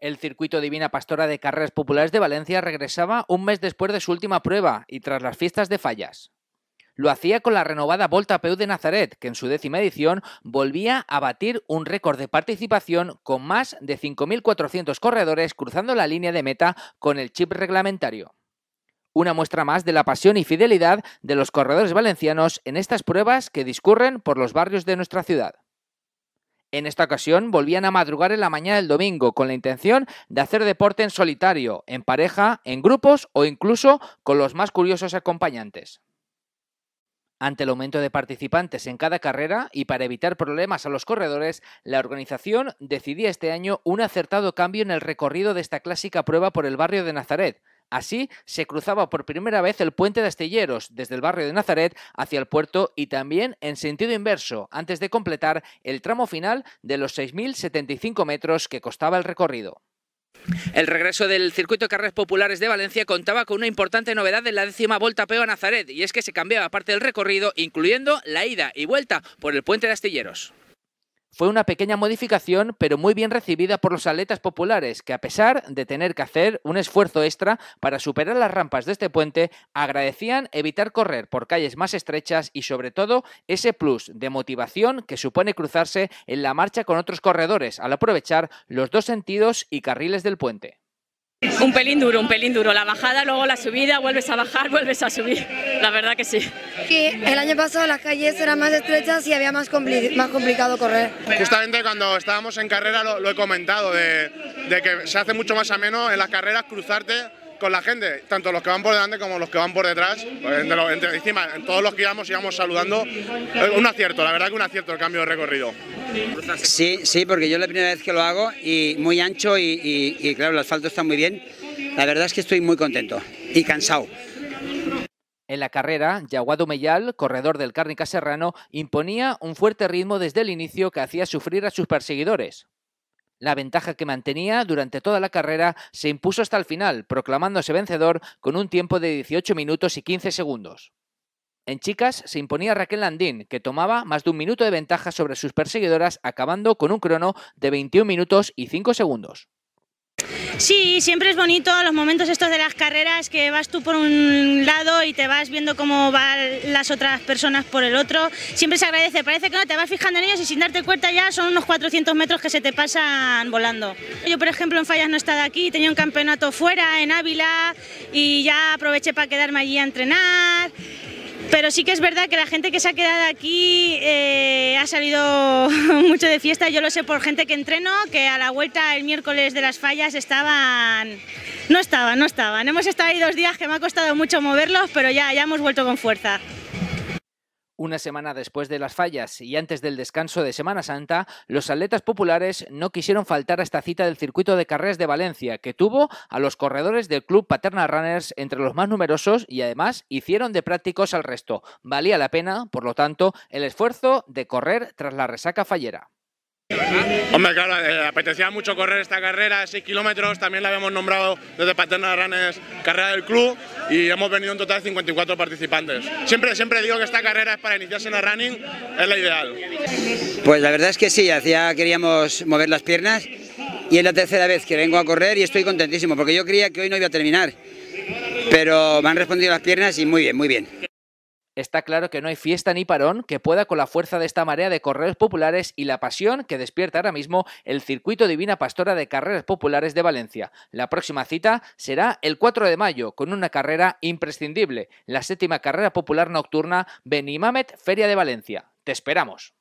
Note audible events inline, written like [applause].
El circuito Divina Pastora de Carreras Populares de Valencia regresaba un mes después de su última prueba y tras las fiestas de fallas. Lo hacía con la renovada Volta Peu de Nazaret, que en su décima edición volvía a batir un récord de participación con más de 5.400 corredores cruzando la línea de meta con el chip reglamentario. Una muestra más de la pasión y fidelidad de los corredores valencianos en estas pruebas que discurren por los barrios de nuestra ciudad. En esta ocasión volvían a madrugar en la mañana del domingo con la intención de hacer deporte en solitario, en pareja, en grupos o incluso con los más curiosos acompañantes. Ante el aumento de participantes en cada carrera y para evitar problemas a los corredores, la organización decidía este año un acertado cambio en el recorrido de esta clásica prueba por el barrio de Nazaret. Así se cruzaba por primera vez el puente de Astilleros desde el barrio de Nazaret hacia el puerto y también en sentido inverso, antes de completar el tramo final de los 6.075 metros que costaba el recorrido. El regreso del circuito de carreras populares de Valencia contaba con una importante novedad en la décima vuelta peo a Nazaret, y es que se cambiaba parte del recorrido, incluyendo la ida y vuelta por el puente de Astilleros. Fue una pequeña modificación, pero muy bien recibida por los atletas populares, que a pesar de tener que hacer un esfuerzo extra para superar las rampas de este puente, agradecían evitar correr por calles más estrechas y sobre todo ese plus de motivación que supone cruzarse en la marcha con otros corredores al aprovechar los dos sentidos y carriles del puente. Un pelín duro, un pelín duro. La bajada, luego la subida, vuelves a bajar, [laughs] vuelves a subir. La verdad que sí que el año pasado las calles eran más estrechas y había más, más complicado correr. Justamente cuando estábamos en carrera lo, he comentado, de, que se hace mucho más ameno en las carreras cruzarte con la gente, tanto los que van por delante como los que van por detrás, pues, entre los, entre, encima todos los que íbamos íbamos saludando, eh, un acierto, la verdad que un acierto el cambio de recorrido. Sí, sí, porque yo es la primera vez que lo hago y muy ancho y, y claro, el asfalto está muy bien, la verdad es que estoy muy contento y cansado, en la carrera, Yaguado Meyal, corredor del Cárnica Serrano, imponía un fuerte ritmo desde el inicio que hacía sufrir a sus perseguidores. La ventaja que mantenía durante toda la carrera se impuso hasta el final, proclamándose vencedor con un tiempo de 18 minutos y 15 segundos. En chicas se imponía Raquel Landín, que tomaba más de un minuto de ventaja sobre sus perseguidoras, acabando con un crono de 21 minutos y 5 segundos. Sí, siempre es bonito los momentos estos de las carreras que vas tú por un lado y te vas viendo cómo van las otras personas por el otro. Siempre se agradece, parece que no te vas fijando en ellos y sin darte cuenta ya son unos 400 metros que se te pasan volando. Yo, por ejemplo, en Fallas no he estado aquí, tenía un campeonato fuera, en Ávila, y ya aproveché para quedarme allí a entrenar. Pero sí que es verdad que la gente que se ha quedado aquí eh, ha salido [laughs] mucho de fiesta, yo lo sé por gente que entreno, que a la vuelta el miércoles de las fallas estaban... No estaban, no estaban. Hemos estado ahí dos días que me ha costado mucho moverlos, pero ya, ya hemos vuelto con fuerza. Una semana después de las fallas y antes del descanso de Semana Santa, los atletas populares no quisieron faltar a esta cita del circuito de carreras de Valencia, que tuvo a los corredores del club Paterna Runners entre los más numerosos y además hicieron de prácticos al resto. Valía la pena, por lo tanto, el esfuerzo de correr tras la resaca fallera. Hombre, claro, eh, apetecía mucho correr esta carrera, 6 kilómetros, también la habíamos nombrado desde Paterna Ranes carrera del club y hemos venido un total de 54 participantes. Siempre, siempre digo que esta carrera es para iniciarse en el running, es la ideal. Pues la verdad es que sí, hacía, queríamos mover las piernas y es la tercera vez que vengo a correr y estoy contentísimo porque yo creía que hoy no iba a terminar, pero me han respondido las piernas y muy bien, muy bien está claro que no hay fiesta ni parón que pueda con la fuerza de esta marea de correos populares y la pasión que despierta ahora mismo el circuito Divina Pastora de Carreras Populares de Valencia. La próxima cita será el 4 de mayo con una carrera imprescindible, la séptima carrera popular nocturna Benimamet Feria de Valencia. Te esperamos.